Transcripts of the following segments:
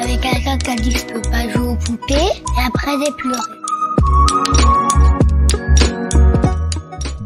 Avec quelqu'un qui a dit je peux pas jouer aux poupées et après j'ai pleuré.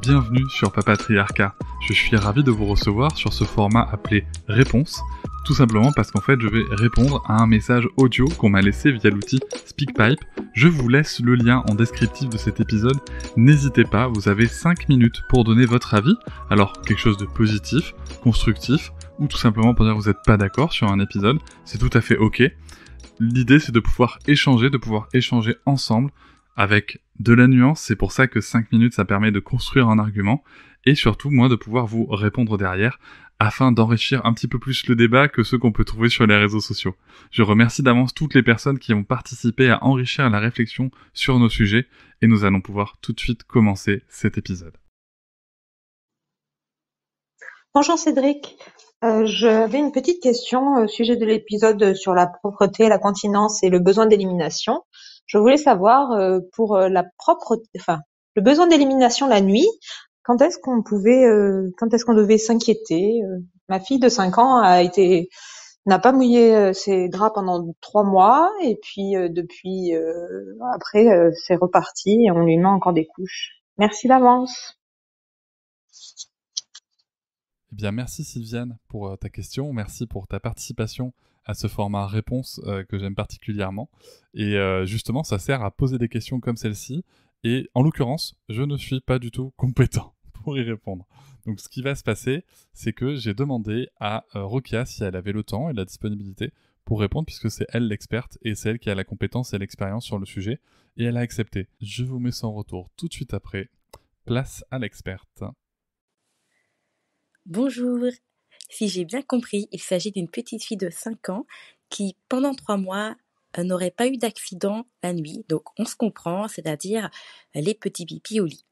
Bienvenue sur Papatriarcat. Je suis ravi de vous recevoir sur ce format appelé Réponse, tout simplement parce qu'en fait je vais répondre à un message audio qu'on m'a laissé via l'outil SpeakPipe. Je vous laisse le lien en descriptif de cet épisode. N'hésitez pas, vous avez 5 minutes pour donner votre avis. Alors quelque chose de positif, constructif, ou tout simplement pour dire que vous n'êtes pas d'accord sur un épisode, c'est tout à fait ok. L'idée c'est de pouvoir échanger, de pouvoir échanger ensemble avec de la nuance, c'est pour ça que 5 minutes ça permet de construire un argument et surtout moi de pouvoir vous répondre derrière afin d'enrichir un petit peu plus le débat que ceux qu'on peut trouver sur les réseaux sociaux. Je remercie d'avance toutes les personnes qui ont participé à enrichir la réflexion sur nos sujets et nous allons pouvoir tout de suite commencer cet épisode. Bonjour Cédric, euh, j'avais une petite question au sujet de l'épisode sur la propreté, la continence et le besoin d'élimination. Je voulais savoir euh, pour euh, la propreté, enfin le besoin d'élimination la nuit, quand est-ce qu'on pouvait, quand est-ce qu'on devait s'inquiéter Ma fille de 5 ans a été n'a pas mouillé ses draps pendant trois mois et puis depuis après c'est reparti et on lui met encore des couches. Merci d'avance. Eh merci Sylviane pour euh, ta question. Merci pour ta participation à ce format réponse euh, que j'aime particulièrement. Et euh, justement, ça sert à poser des questions comme celle-ci. Et en l'occurrence, je ne suis pas du tout compétent pour y répondre. Donc ce qui va se passer, c'est que j'ai demandé à Rokia si elle avait le temps et la disponibilité pour répondre, puisque c'est elle l'experte et c'est elle qui a la compétence et l'expérience sur le sujet. Et elle a accepté. Je vous mets son retour tout de suite après. Place à l'experte. Bonjour. Si j'ai bien compris, il s'agit d'une petite fille de 5 ans qui, pendant 3 mois, euh, n'aurait pas eu d'accident la nuit. Donc on se comprend, c'est-à-dire euh, les petits pipis au lit.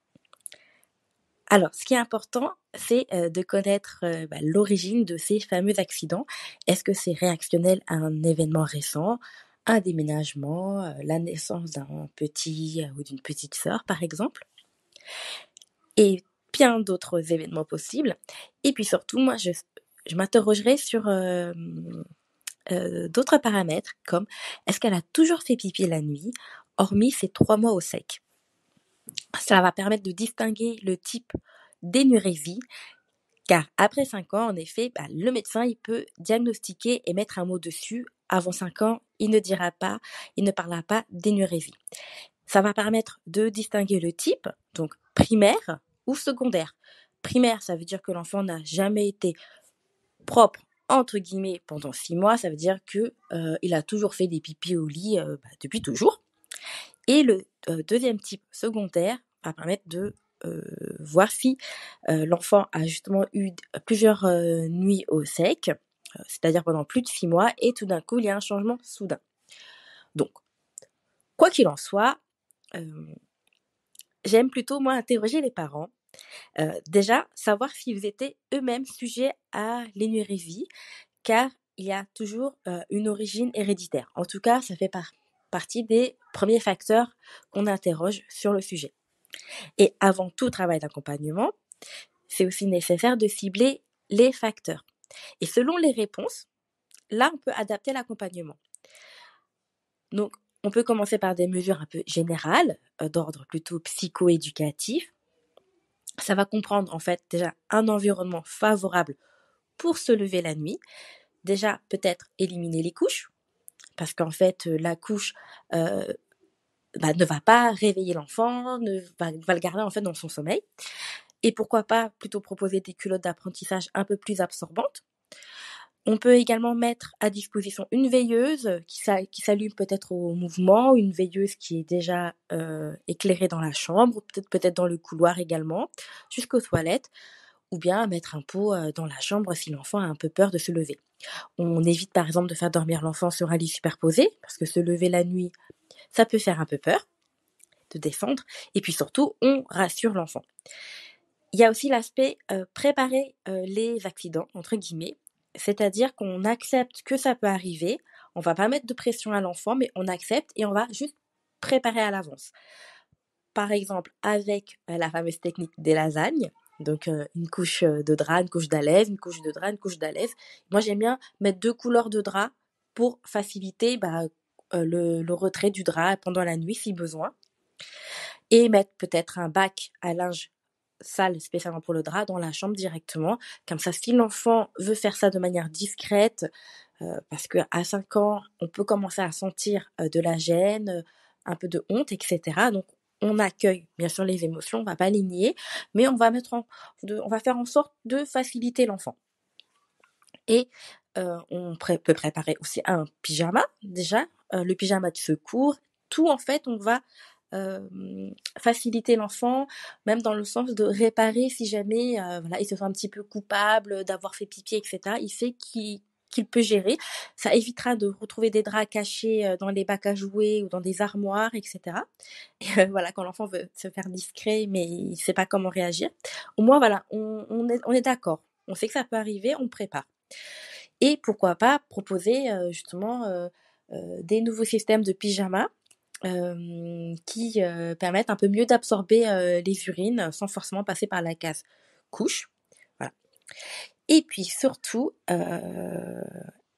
Alors, ce qui est important, c'est euh, de connaître bah, l'origine de ces fameux accidents. Est-ce que c'est réactionnel à un événement récent, un déménagement, la naissance d'un petit ou d'une petite sœur, par exemple et bien d'autres événements possibles. Et puis surtout, moi, je, m'interrogerai sur euh, euh, d'autres paramètres comme est-ce qu'elle a toujours fait pipi la nuit, hormis ces trois mois au sec. Ça va permettre de distinguer le type d'énurésie, car après 5 ans, en effet, bah, le médecin il peut diagnostiquer et mettre un mot dessus. Avant 5 ans, il ne dira pas, il ne parlera pas d'énurésie. Ça va permettre de distinguer le type, donc primaire, ou secondaire. Primaire, ça veut dire que l'enfant n'a jamais été propre entre guillemets pendant six mois, ça veut dire que euh, il a toujours fait des pipis au lit euh, bah, depuis toujours. Et le euh, deuxième type secondaire va permettre de voir si l'enfant a justement eu plusieurs nuits au sec, c'est-à-dire pendant plus de six mois, et tout d'un coup il y a un changement soudain. Donc, quoi qu'il en soit, j'aime plutôt, moi, interroger les parents. Euh, déjà, savoir s'ils étaient eux-mêmes sujets à l'énurésie, car il y a toujours euh, une origine héréditaire. En tout cas, ça fait partie des premiers facteurs qu'on interroge sur le sujet. Et avant tout travail d'accompagnement, c'est aussi nécessaire de cibler les facteurs. Et selon les réponses, là, on peut adapter l'accompagnement. Donc, on peut commencer par des mesures un peu générales, euh, d'ordre plutôt psycho-éducatif. Ça va comprendre en fait déjà un environnement favorable pour se lever la nuit. Déjà peut-être éliminer les couches, parce qu'en fait euh, la couche euh, bah, ne va pas réveiller l'enfant, ne va, va, le garder en fait dans son sommeil. Et pourquoi pas plutôt proposer des culottes d'apprentissage un peu plus absorbantes on peut également mettre à disposition une veilleuse qui s'allume peut-être au mouvement, une veilleuse qui est déjà euh, éclairée dans la chambre, peut-être peut dans le couloir également, jusqu'aux toilettes, ou bien mettre un pot euh, dans la chambre si l'enfant a un peu peur de se lever. On évite par exemple de faire dormir l'enfant sur un lit superposé, parce que se lever la nuit, ça peut faire un peu peur de descendre, et puis surtout, on rassure l'enfant. Il y a aussi l'aspect euh, préparer les accidents, entre guillemets, c'est-à-dire qu'on accepte que ça peut arriver, on va pas mettre de pression à l'enfant, mais on accepte et on va juste préparer à l'avance. Par exemple, avec euh, la fameuse technique des lasagnes, donc euh, euh, une couche de drap, une couche d'alaise, une couche de drap, une couche d'alaise. Moi j'aime bien mettre deux couleurs de drap pour faciliter bah, le, retrait du drap pendant la nuit si besoin. Et mettre peut-être un bac à linge salle spécialement pour le drap dans la chambre directement. Comme ça, si l'enfant veut faire ça de manière discrète, euh, parce que à 5 ans, on peut commencer à sentir euh, de la gêne, euh, un peu de honte, etc. Donc, on accueille bien sûr les émotions, on va pas les nier, mais on va mettre on va faire en sorte de faciliter l'enfant. Et on peut préparer aussi un pyjama déjà, le pyjama de secours. Tout en fait, on va euh, faciliter l'enfant, même dans le sens de réparer si jamais euh, voilà, il se sent un petit peu coupable d'avoir fait pipi, etc. Il sait qu'il peut gérer. Ça évitera de retrouver des draps cachés euh, dans les bacs à jouer ou dans des armoires, etc. Et voilà, quand l'enfant veut se faire discret, mais il ne sait pas comment réagir. Au moins, voilà, on, est, d'accord. On sait que ça peut arriver, on prépare. Et pourquoi pas proposer justement des nouveaux systèmes de pyjama qui permettent un peu mieux d'absorber les urines sans forcément passer par la case couche. Voilà. Et puis surtout,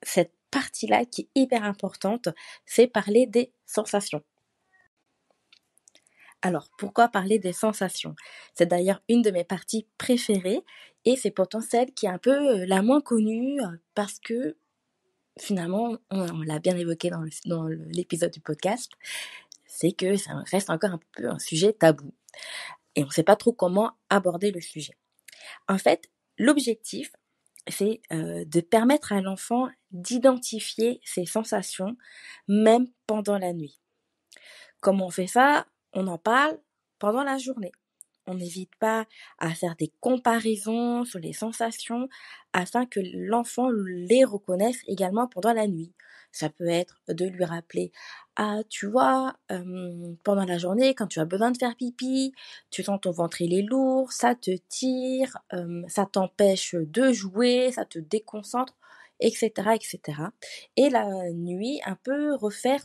cette partie-là qui est hyper importante, c'est parler des sensations. Alors, pourquoi parler des sensations C'est d'ailleurs une de mes parties préférées et c'est pourtant celle qui est un peu la moins connue parce que finalement, on, l'a bien évoqué dans, l'épisode du podcast, c'est que ça reste encore un peu un sujet tabou. Et on ne sait pas trop comment aborder le sujet. En fait, l'objectif, c'est euh, de permettre à l'enfant d'identifier ses sensations, même pendant la nuit. Comment on fait ça On en parle pendant la journée on n'hésite pas à faire des comparaisons sur les sensations afin que l'enfant les reconnaisse également pendant la nuit. Ça peut être de lui rappeler Ah, tu vois, pendant la journée, quand tu as besoin de faire pipi, tu sens ton ventre il est lourd, ça te tire, ça t'empêche de jouer, ça te déconcentre, etc., etc. Et la nuit, un peu refaire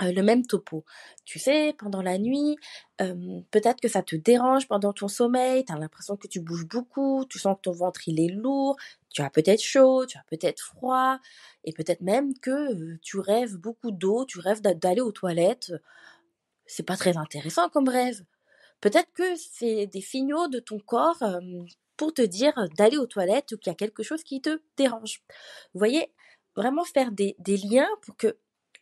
euh, le même topo. Tu sais, pendant la nuit, peut-être que ça te dérange pendant ton sommeil, tu as l'impression que tu bouges beaucoup, tu sens que ton ventre il est lourd, tu as peut-être chaud, tu as peut-être froid, et peut-être même que tu rêves beaucoup d'eau, tu rêves d'aller aux toilettes. C'est pas très intéressant comme rêve. Peut-être que c'est des signaux de ton corps pour te dire d'aller aux toilettes ou qu'il y a quelque chose qui te dérange. Vous voyez, vraiment faire des liens pour que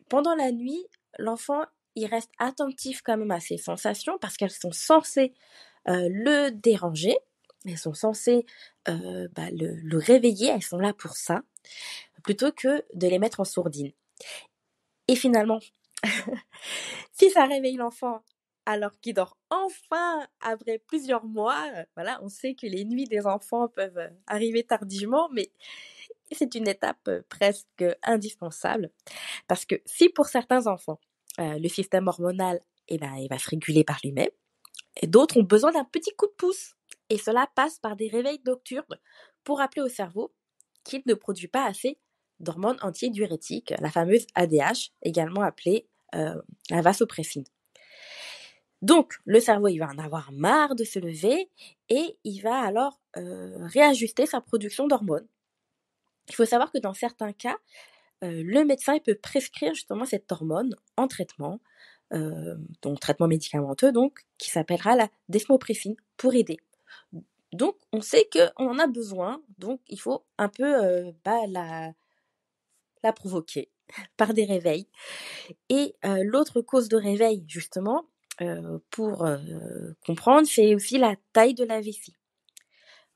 pendant la nuit, l'enfant, il reste attentif quand même à ses sensations parce qu'elles sont censées euh, le déranger, elles sont censées euh, bah, le, réveiller, elles sont là pour ça, plutôt que de les mettre en sourdine. Et finalement, si ça réveille l'enfant alors qu'il dort enfin après plusieurs mois, voilà, on sait que les nuits des enfants peuvent euh, arriver tardivement, mais c'est une étape presque indispensable. Parce que si pour certains enfants, euh, le système hormonal, eh ben, il va se réguler par lui-même, d'autres ont besoin d'un petit coup de pouce. Et cela passe par des réveils nocturnes pour rappeler au cerveau qu'il ne produit pas assez d'hormones antidiurétiques, la fameuse ADH, également appelée euh, la vasopressine. Donc, le cerveau, il va en avoir marre de se lever et il va alors euh, réajuster sa production d'hormones. Il faut savoir que dans certains cas, euh, le médecin peut prescrire justement cette hormone en traitement, euh, donc traitement médicamenteux, donc qui s'appellera la desmopressine pour aider. Donc on sait qu'on en a besoin, donc il faut un peu euh, bah, la, la provoquer par des réveils. Et l'autre cause de réveil, justement, pour comprendre, c'est aussi la taille de la vessie.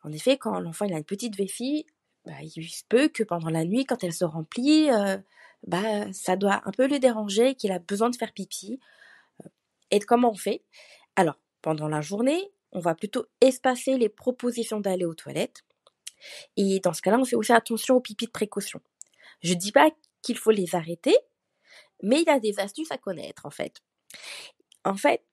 En effet, quand l'enfant a une petite vessie, bah, il se peut que pendant la nuit, quand elle se remplit, bah, ça doit un peu le déranger, qu'il a besoin de faire pipi. Et comment on fait Alors, pendant la journée, on va plutôt espacer les propositions d'aller aux toilettes. Et dans ce cas-là, on fait aussi attention aux pipis de précaution. Je ne dis pas qu'il faut les arrêter, mais il y a des astuces à connaître en fait. En fait,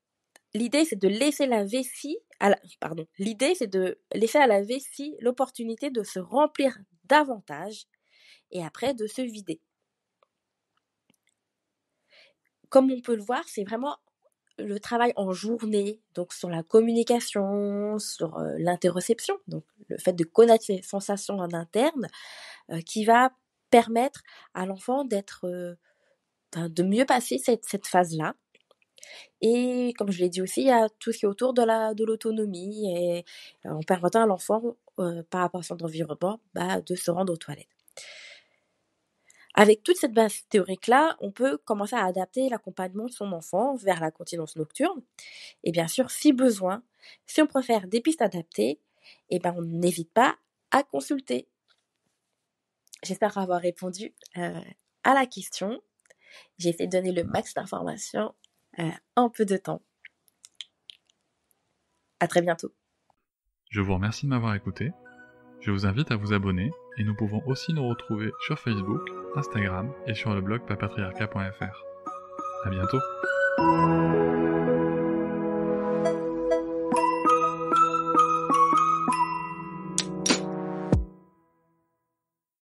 l'idée c'est de laisser la vessie, à la, pardon, l'idée c'est de laisser à la vessie l'opportunité de se remplir davantage et après de se vider. Comme on peut le voir, c'est vraiment le travail en journée, donc sur la communication, sur euh, l'interoception, donc le fait de connaître ses sensations en interne, euh, qui va permettre à l'enfant d'être, euh, de mieux passer cette phase-là et comme je l'ai dit aussi, il y a tout ce qui est autour de, la, de l'autonomie et euh, en permettant à l'enfant, euh, par rapport à son environnement, bah, de se rendre aux toilettes. Avec toute cette base théorique-là, on peut commencer à adapter l'accompagnement de son enfant vers la continence nocturne. Et bien sûr, si besoin, si on préfère des pistes adaptées, et ben on n'hésite pas à consulter. J'espère avoir répondu euh, à la question. J'ai essayé de donner le max d'informations euh, un peu de temps. À très bientôt. Je vous remercie de m'avoir écouté. Je vous invite à vous abonner et nous pouvons aussi nous retrouver sur Facebook, Instagram et sur le blog papatriarca.fr. À bientôt.